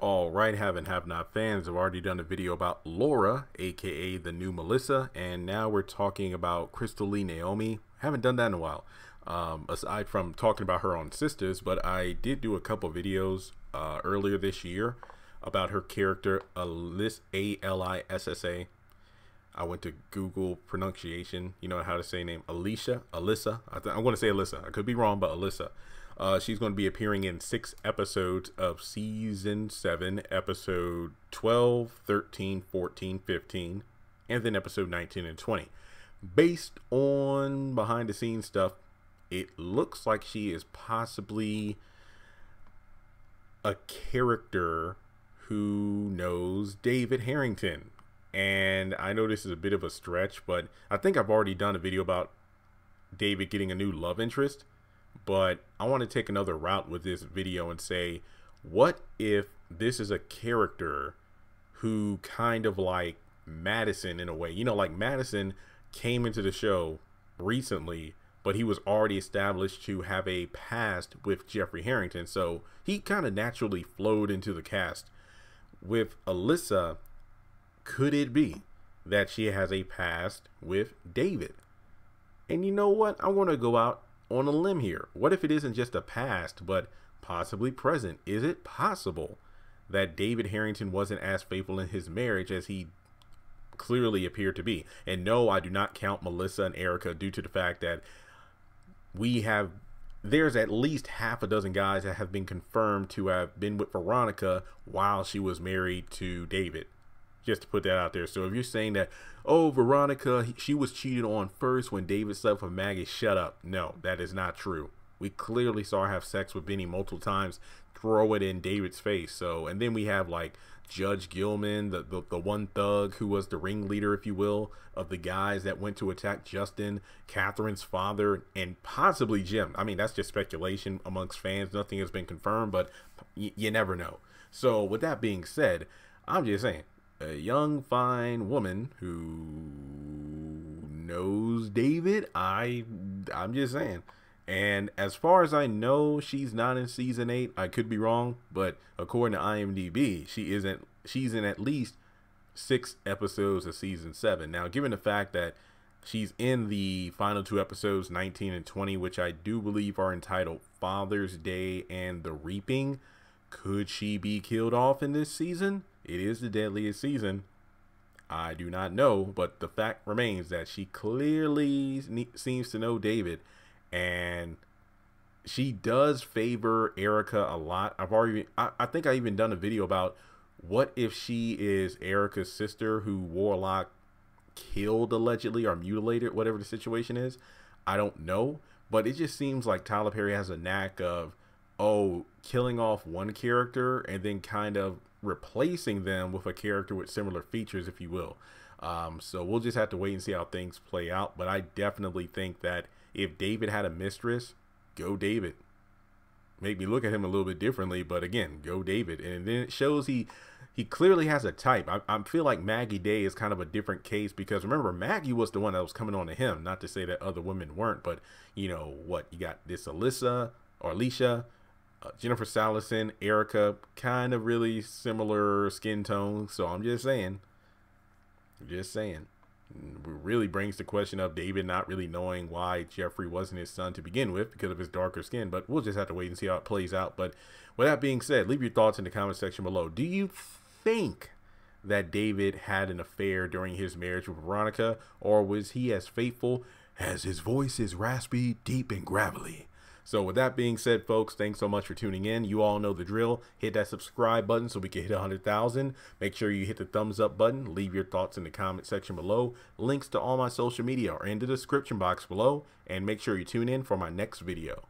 All right, have and have not fans have already done a video about Laura, aka the new Melissa, and now we're talking about Crystal Lee Naomi. Haven't done that in a while. Um, aside from talking about her own sisters, but I did do a couple videos uh, earlier this year about her character Alyssa. A L I S S A I went to Google pronunciation. You know how to say name Alicia, Alyssa. I, th- I to say Alyssa. I could be wrong, but Alyssa. Uh, she's going to be appearing in six episodes of season seven, episode 12, 13, 14, 15, and then episode 19 and 20. Based on behind the scenes stuff, it looks like she is possibly a character who knows David Harrington and I know this is a bit of a stretch, but I think I've already done a video about David getting a new love interest. But I want to take another route with this video and say, what if this is a character who kind of like Madison in a way? You know, like Madison came into the show recently but he was already established to have a past with Jeffrey Harrington, so he kind of naturally flowed into the cast. With Alyssa, could it be that she has a past with David? And you know what? I want to go out on a limb here. What if it isn't just a past, but possibly present? Is it possible that David Harrington wasn't as faithful in his marriage as he clearly appeared to be? And no, I do not count Melissa and Erica due to the fact that we have there's at least half a dozen guys that have been confirmed to have been with Veronica while she was married to David. Just to put that out there. So if you're saying that, oh, Veronica, she was cheated on first when David slept with Maggie, shut up. No, that is not true. We clearly saw her have sex with Benny multiple times, throw it in David's face. So, and then we have like Judge Gilman, the, the, the one thug who was the ringleader, if you will, of the guys that went to attack Justin, Catherine's father, and possibly Jim. I mean, that's just speculation amongst fans. Nothing has been confirmed, but you never know. So, with that being said, I'm just saying a young, fine woman who knows David. I, I'm just saying. And as far as I know, she's not in season eight. I could be wrong, but according to IMDb, she isn't. She's in at least six episodes of season seven. Now, given the fact that she's in the final two episodes, 19 and 20, which I do believe are entitled Father's Day and The Reaping, could she be killed off in this season? It is the deadliest season. I do not know, but the fact remains that she clearly ne- seems to know David and she does favor Erica a lot. I've already, I, I think I even done a video about what if she is Erica's sister who Warlock killed allegedly or mutilated, whatever the situation is. I don't know, but it just seems like Tyler Perry has a knack of, oh, killing off one character and then kind of replacing them with a character with similar features, if you will. Um, so we'll just have to wait and see how things play out. But I definitely think that if David had a mistress, go David. Make me look at him a little bit differently, but again, go David. And then it shows he he clearly has a type. I, I feel like Maggie Day is kind of a different case because remember Maggie was the one that was coming on to him. Not to say that other women weren't, but you know what? You got this Alyssa or Alicia, uh, Jennifer Salison, Erica, kind of really similar skin tone. So I'm just saying, just saying, it really brings the question of David not really knowing why Jeffrey wasn't his son to begin with because of his darker skin. But we'll just have to wait and see how it plays out. But with that being said, leave your thoughts in the comment section below. Do you think that David had an affair during his marriage with Veronica, or was he as faithful as his voice is raspy, deep, and gravelly? So with that being said, folks, thanks so much for tuning in. You all know the drill. Hit that subscribe button so we can hit 100,000. Make sure you hit the thumbs up button. Leave your thoughts in the comment section below. Links to all my social media are in the description box below. And make sure you tune in for my next video.